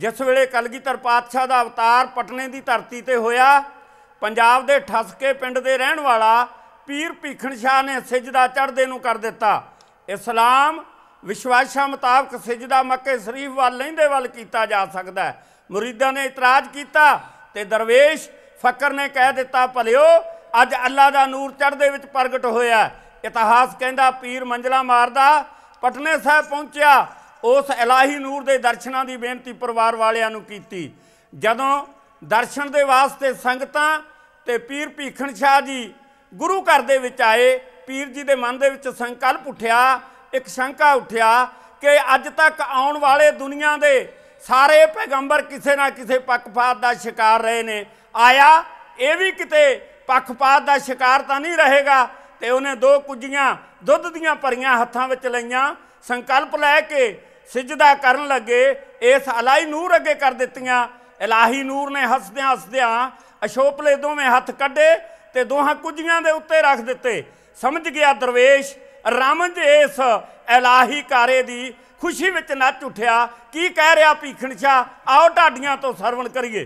ਜਿਸ ਵੇਲੇ ਕਲਗੀਧਰ ਪਾਤਸ਼ਾਹ ਦਾ ਅਵਤਾਰ ਪਟਨੇ ਦੀ ਧਰਤੀ ਤੇ ਹੋਇਆ ਪੰਜਾਬ ਦੇ ਠਸਕੇ ਪਿੰਡ ਦੇ ਰਹਿਣ ਵਾਲਾ ਪੀਰ ਭੀਖਣ ਸ਼ਾਹ ਨੇ ਸਿਜਦਾ ਚੜ੍ਹਦੇ ਨੂੰ ਕਰ ਦਿੱਤਾ ਇਸਲਾਮ ਵਿਸ਼ਵਾਸਾਂ ਮੁਤਾਬਕ ਸਿਜਦਾ ਮੱਕੇ ਸ਼ਰੀਫ ਵੱਲ ਲੈਂਦੇ ਵੱਲ ਕੀਤਾ ਜਾ ਸਕਦਾ ਹੈ ਮੁਰੀਦਾਂ ਨੇ ਇਤਰਾਜ਼ ਕੀਤਾ ਤੇ ਦਰਵੇਸ਼ ਫਕਰ ਨੇ ਕਹਿ ਦਿੱਤਾ ਭਲਿਓ ਅੱਜ ਅੱਲਾ ਦਾ ਨੂਰ ਚੜ੍ਹਦੇ ਵਿੱਚ ਪ੍ਰਗਟ ਹੋਇਆ ਇਤਿਹਾਸ ਕਹਿੰਦਾ ਪੀਰ ਮੰਜਲਾ ਮਾਰਦਾ ਪਟਨੇ ਸਾਹਿਬ ਪਹੁੰਚਿਆ ਉਸ ਇਲਾਹੀ ਨੂਰ ਦੇ ਦਰਸ਼ਨਾਂ ਦੀ ਬੇਨਤੀ ਪਰਿਵਾਰ ਵਾਲਿਆਂ ਨੂੰ ਕੀਤੀ ਜਦੋਂ ਦਰਸ਼ਨ ਦੇ ਵਾਸਤੇ ਸੰਗਤਾਂ ਤੇ ਪੀਰ ਭੀਖਣ ਸ਼ਾਹ ਜੀ ਗੁਰੂ ਘਰ ਦੇ ਵਿੱਚ ਆਏ ਪੀਰ ਜੀ ਦੇ ਮਨ ਦੇ ਵਿੱਚ ਸੰਕਲਪ ਉੱਠਿਆ ਇੱਕ ਸ਼ੰਕਾ ਉੱਠਿਆ ਕਿ ਅੱਜ ਤੱਕ ਆਉਣ ਵਾਲੇ ਦੁਨੀਆ ਦੇ ਸਾਰੇ ਪੈਗੰਬਰ ਕਿਸੇ ਨਾ ਕਿਸੇ ਪੱਖਪਾਤ ਦਾ ਸ਼ਿਕਾਰ ਰਹੇ ਨੇ ਆਇਆ ਇਹ ਵੀ ਕਿਤੇ ਪੱਖਪਾਤ ਦਾ ਸ਼ਿਕਾਰ ਤਾਂ ਨਹੀਂ ਰਹੇਗਾ ਤੇ ਉਹਨੇ ਦੋ ਕੁੱਜੀਆਂ ਦੁੱਧ ਦੀਆਂ ਭਰੀਆਂ ਹੱਥਾਂ ਵਿੱਚ ਲਈਆਂ ਸੰਕਲਪ ਲੈ ਕੇ ਸਜਦਾ ਕਰਨ ਲੱਗੇ ਇਸ ਅਲਾਈ ਨੂਰ ਅੱਗੇ ਕਰ ਦਿੱਤੀਆਂ ਇਲਾਹੀ ਨੂਰ ਨੇ ਹੱਸਦਿਆਂ ਹੱਸਦਿਆਂ ਅਸ਼ੋਪਲੇ ਦੋਵੇਂ ਹੱਥ ਕੱਢੇ ਤੇ ਦੋਹਾਂ ਕੁਝੀਆਂ ਦੇ ਉੱਤੇ ਰੱਖ ਦਿੱਤੇ ਸਮਝ ਗਿਆ ਦਰਵੇਸ਼ ਰਾਮਜ ਇਸ ਇਲਾਹੀ ਕਾਰੇ ਦੀ ਖੁਸ਼ੀ ਵਿੱਚ ਨੱਚ ਉੱਠਿਆ ਕੀ ਕਹਿ ਰਿਹਾ ਭੀਖਣਸ਼ਾ ਆਓ ਢਾਡੀਆਂ ਤੋਂ ਸਰਵਣ ਕਰੀਏ